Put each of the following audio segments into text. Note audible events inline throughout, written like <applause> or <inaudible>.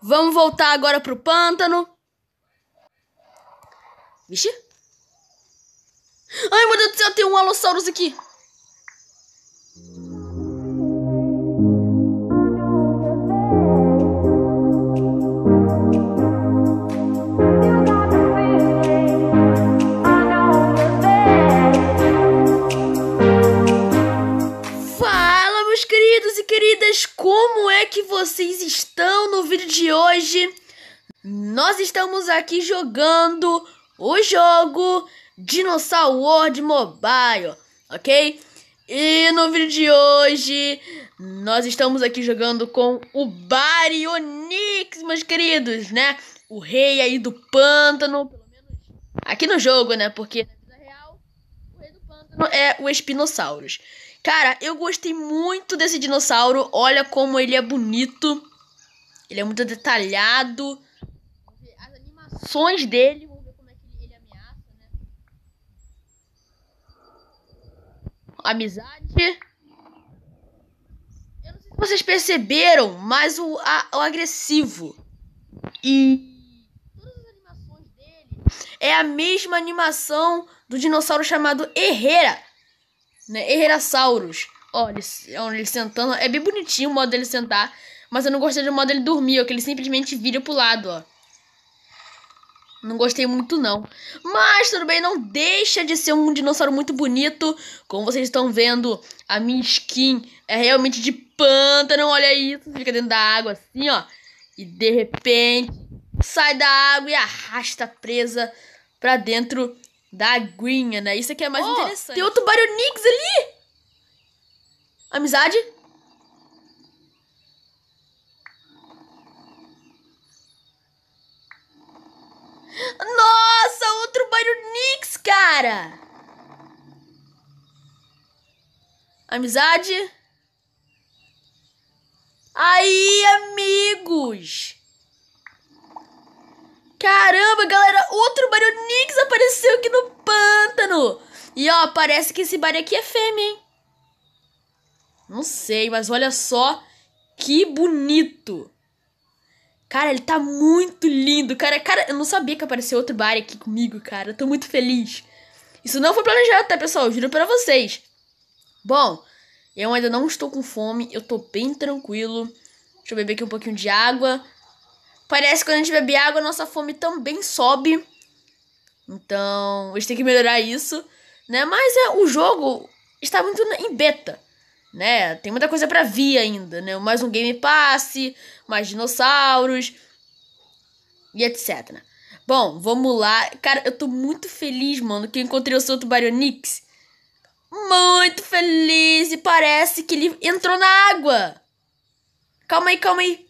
Vamos voltar agora pro pântano. Vixe. Ai, meu Deus do céu, tem um Alossaurus aqui. que vocês estão no vídeo de hoje? Nós estamos aqui jogando o jogo Dinossauro World Mobile, ok? E no vídeo de hoje, nós estamos aqui jogando com o Baryonyx, meus queridos, né? O rei aí do pântano, aqui no jogo, né? Porque na vida real, o rei do pântano é o Espinossauros. Cara, eu gostei muito desse dinossauro. Olha como ele é bonito. Ele é muito detalhado. As animações dele. Vamos ver como é que ele ameaça, né? Amizade. Eu não sei se vocês perceberam, mas o, a, o agressivo. E é a mesma animação do dinossauro chamado Herrera, né? Herrerasaurus. olha, ele, ele sentando. É bem bonitinho o modo dele sentar. Mas eu não gostei do modo dele dormir, ó. Que ele simplesmente vira pro lado, ó. Não gostei muito, não. Mas tudo bem, não deixa de ser um dinossauro muito bonito. Como vocês estão vendo, a minha skin é realmente de pântano. Olha isso, fica dentro da água assim, ó. E de repente, sai da água e arrasta a presa pra dentro da aguinha, né? Isso aqui é mais oh, interessante. Tem outro Baronix ali! Amizade? Nossa, outro Baronix, cara! Amizade? Aí, amigos! Caramba, galera, outro Baronix apareceu aqui no pântano. E ó, parece que esse barulho aqui é fêmea, hein? Não sei, mas olha só que bonito. Cara, ele tá muito lindo. Cara, cara, eu não sabia que apareceu outro bar aqui comigo, cara. Eu tô muito feliz. Isso não foi planejado, tá, pessoal? Juro pra vocês. Bom, eu ainda não estou com fome. Eu tô bem tranquilo. Deixa eu beber aqui um pouquinho de água. Parece que quando a gente bebe água, nossa fome também sobe. Então, gente tem que melhorar isso, né? Mas é, o jogo está muito em beta, né? Tem muita coisa para vir ainda, né? Mais um Game Pass, mais dinossauros e etc. Bom, vamos lá. Cara, eu tô muito feliz, mano, que eu encontrei o seu Tubarionix. Muito feliz e parece que ele entrou na água. Calma aí, calma aí.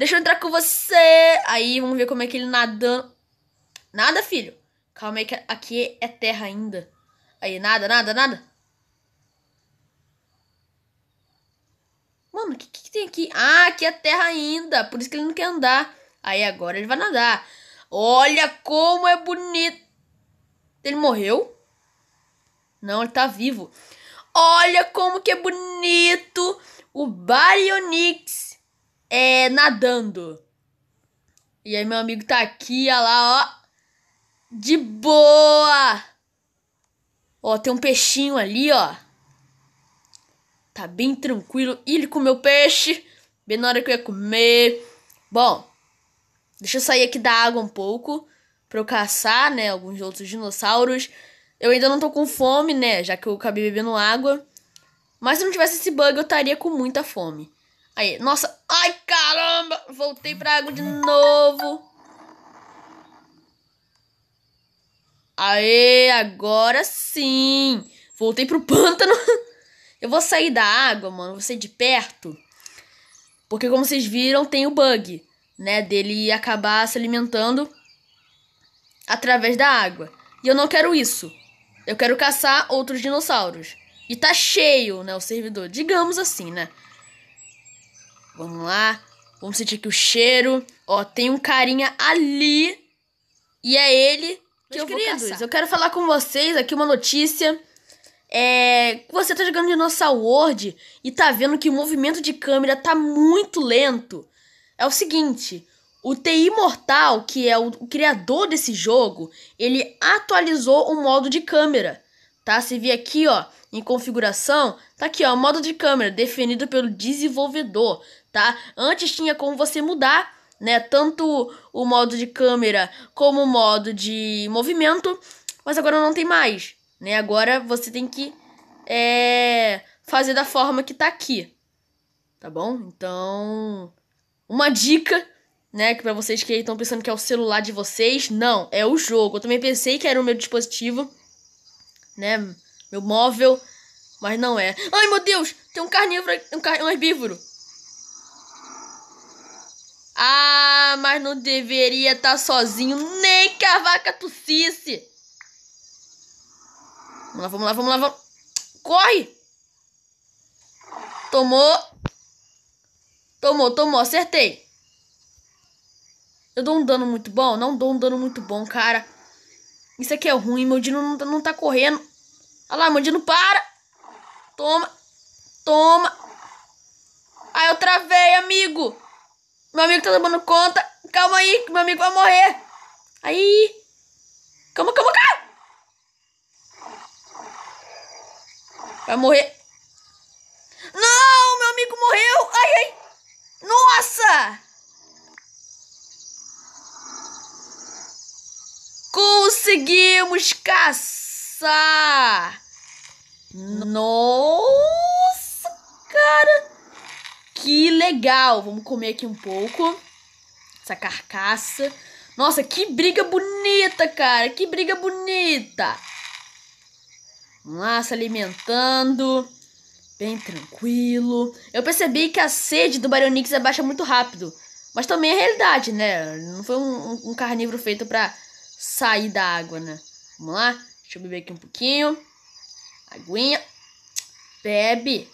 Deixa eu entrar com você. Aí vamos ver como é que ele nadando. Nada, filho. Calma aí que aqui é terra ainda. Aí, nada, nada, nada. Mano, o que, que tem aqui? Ah, aqui é terra ainda. Por isso que ele não quer andar. Aí agora ele vai nadar. Olha como é bonito. Ele morreu? Não, ele tá vivo. Olha como que é bonito o Baryonyx é, nadando. E aí meu amigo tá aqui, olha lá, ó. De boa! Ó, tem um peixinho ali, ó. Tá bem tranquilo. E ele comeu peixe. Bem na hora que eu ia comer. Bom, deixa eu sair aqui da água um pouco. Pra eu caçar, né? Alguns outros dinossauros. Eu ainda não tô com fome, né? Já que eu acabei bebendo água. Mas se não tivesse esse bug, eu estaria com muita fome. Aí, nossa. Ai, caramba! Voltei pra água de novo. Aê, agora sim. Voltei pro pântano. Eu vou sair da água, mano. Vou sair de perto. Porque, como vocês viram, tem o bug, né? Dele acabar se alimentando através da água. E eu não quero isso. Eu quero caçar outros dinossauros. E tá cheio, né? O servidor. Digamos assim, né? Vamos lá. Vamos sentir aqui o cheiro. Ó, tem um carinha ali. E é ele que Meus eu queridos, vou caçar. eu quero falar com vocês aqui uma notícia. É, você tá jogando Dinossauro World e tá vendo que o movimento de câmera tá muito lento. É o seguinte, o TI Mortal, que é o, criador desse jogo, ele atualizou o modo de câmera, tá? Se vir aqui, ó, em configuração, tá aqui, ó, o modo de câmera definido pelo desenvolvedor tá? Antes tinha como você mudar, né? Tanto o modo de câmera como o modo de movimento, mas agora não tem mais, né? Agora você tem que é, fazer da forma que tá aqui, tá bom? Então, uma dica né? Que pra vocês que estão pensando que é o celular de vocês, não, é o jogo. Eu também pensei que era o meu dispositivo, né? Meu móvel, mas não é. Ai, meu Deus, tem um carnívoro, um, car um herbívoro. Ah, mas não deveria estar tá sozinho nem que a vaca tossisse. Vamos lá, vamos lá, vamos lá, vamos. Corre! Tomou. Tomou, tomou, acertei. Eu dou um dano muito bom? Não dou um dano muito bom, cara. Isso aqui é ruim, meu Dino não, tá, não tá correndo. Olha lá, meu Dino, para! Toma! Toma! Ah, eu travei, amigo! Meu amigo tá tomando conta. Calma aí, que meu amigo vai morrer. Aí. Calma, calma, calma. Vai morrer. Não, meu amigo morreu. Ai, ai. Nossa. Conseguimos caçar. Nossa, cara. Que legal! Vamos comer aqui um pouco. Essa carcaça. Nossa, que briga bonita, cara. Que briga bonita. Vamos lá, se alimentando. Bem tranquilo. Eu percebi que a sede do barionix abaixa muito rápido. Mas também é realidade, né? Não foi um, um carnívoro feito pra sair da água, né? Vamos lá. Deixa eu beber aqui um pouquinho. Aguinha. Bebe.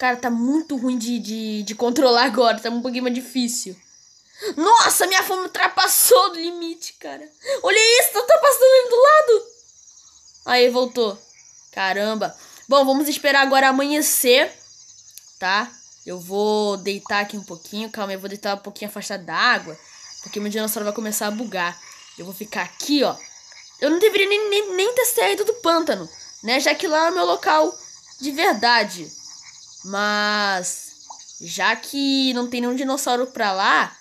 Cara, tá muito ruim de, de, de controlar agora. Tá um pouquinho mais difícil. Nossa, minha fome ultrapassou do limite, cara. Olha isso, tá ultrapassando ali do lado. Aí, voltou. Caramba. Bom, vamos esperar agora amanhecer, tá? Eu vou deitar aqui um pouquinho. Calma, eu vou deitar um pouquinho afastado da água. Porque meu dinossauro vai começar a bugar. Eu vou ficar aqui, ó. Eu não deveria nem, nem, nem ter saído do pântano, né? Já que lá é o meu local de verdade. Mas já que não tem nenhum dinossauro pra lá,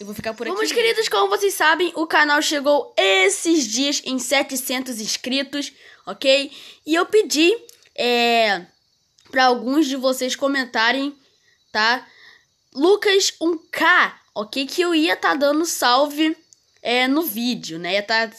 eu vou ficar por aqui. Bom, meus queridos, como vocês sabem, o canal chegou esses dias em 700 inscritos, ok? E eu pedi é, para alguns de vocês comentarem, tá? Lucas 1K, ok? Que eu ia tá dando salve é, no vídeo, né? Ia tá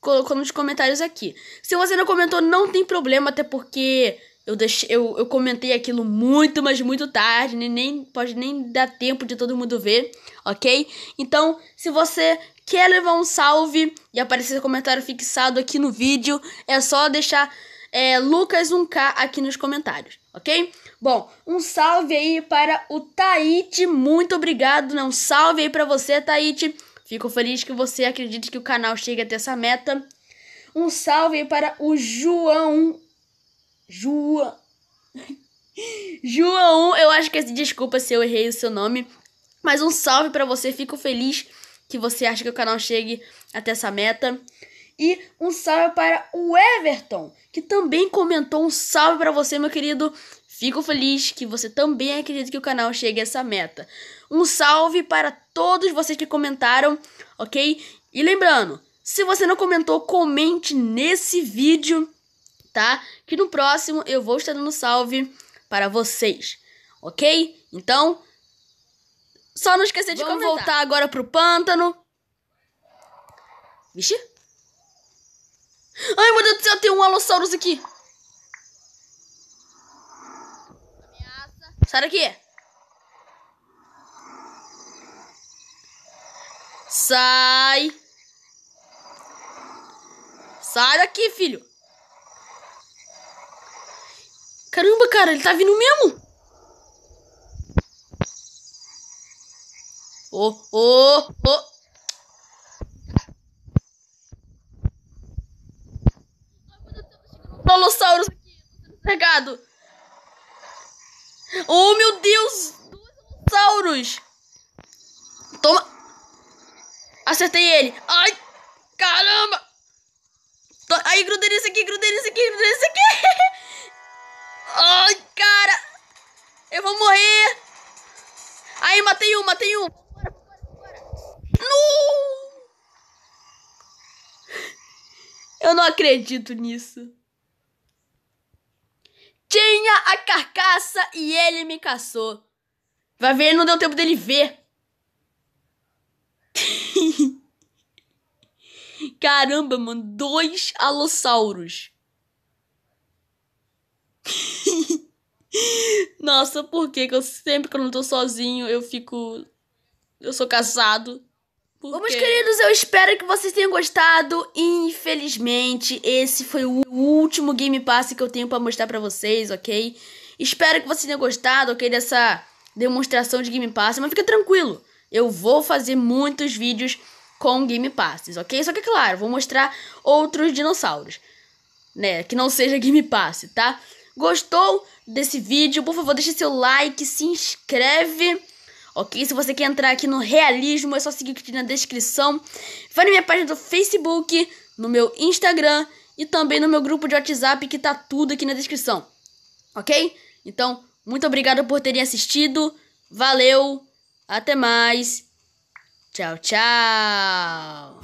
colocando nos comentários aqui. Se você não comentou, não tem problema, até porque eu, deixei, eu, eu comentei aquilo muito, mas muito tarde, nem, nem pode nem dar tempo de todo mundo ver, ok? Então, se você quer levar um salve e aparecer seu comentário fixado aqui no vídeo, é só deixar é, Lucas1K aqui nos comentários, ok? Bom, um salve aí para o Taite, muito obrigado, né? Um salve aí para você, Taite. Fico feliz que você acredite que o canal chegue até essa meta. Um salve aí para o João João. João, eu acho que desculpa se eu errei o seu nome. Mas um salve para você. Fico feliz que você acha que o canal chegue até essa meta. E um salve para o Everton, que também comentou um salve para você, meu querido. Fico feliz que você também acredita que o canal chegue a essa meta. Um salve para todos vocês que comentaram, ok? E lembrando, se você não comentou, comente nesse vídeo tá? Que no próximo eu vou estar dando salve para vocês, ok? Então, só não esquecer de Vamos voltar agora pro pântano. Vixe. Ai, meu Deus do céu, tem um Alossauros aqui. Ameaça. Sai daqui. É? Sai. Sai daqui, filho. Caramba, cara, ele tá vindo mesmo. Ô, ô, ô. Dinossauros aqui, pegado. Oh, meu Deus! Dois Toma! Acertei ele! Ai! Caramba! Aí, grudei nesse aqui, grudei nesse aqui, grudei nesse aqui! <laughs> Ai, cara! Eu vou morrer! Aí, matei um, matei um! Não! Eu não acredito nisso. Tinha a carcaça e ele me caçou. Vai ver, não deu tempo dele ver. <laughs> Caramba, mano, dois alossauros. <laughs> Nossa, por que eu sempre que eu não tô sozinho, eu fico. Eu sou casado. Por meus queridos, eu espero que vocês tenham gostado. Infelizmente, esse foi o último Game Pass que eu tenho para mostrar para vocês, ok? Espero que vocês tenham gostado, ok? Dessa demonstração de Game Pass. Mas fica tranquilo, eu vou fazer muitos vídeos com Game Passes, ok? Só que, claro, vou mostrar outros dinossauros, né? Que não seja Game Pass, tá? Gostou desse vídeo? Por favor, deixe seu like, se inscreve. Ok? Se você quer entrar aqui no realismo, é só seguir aqui na descrição. Vai na minha página do Facebook, no meu Instagram e também no meu grupo de WhatsApp, que tá tudo aqui na descrição. Ok? Então, muito obrigado por terem assistido. Valeu, até mais. Tchau, tchau.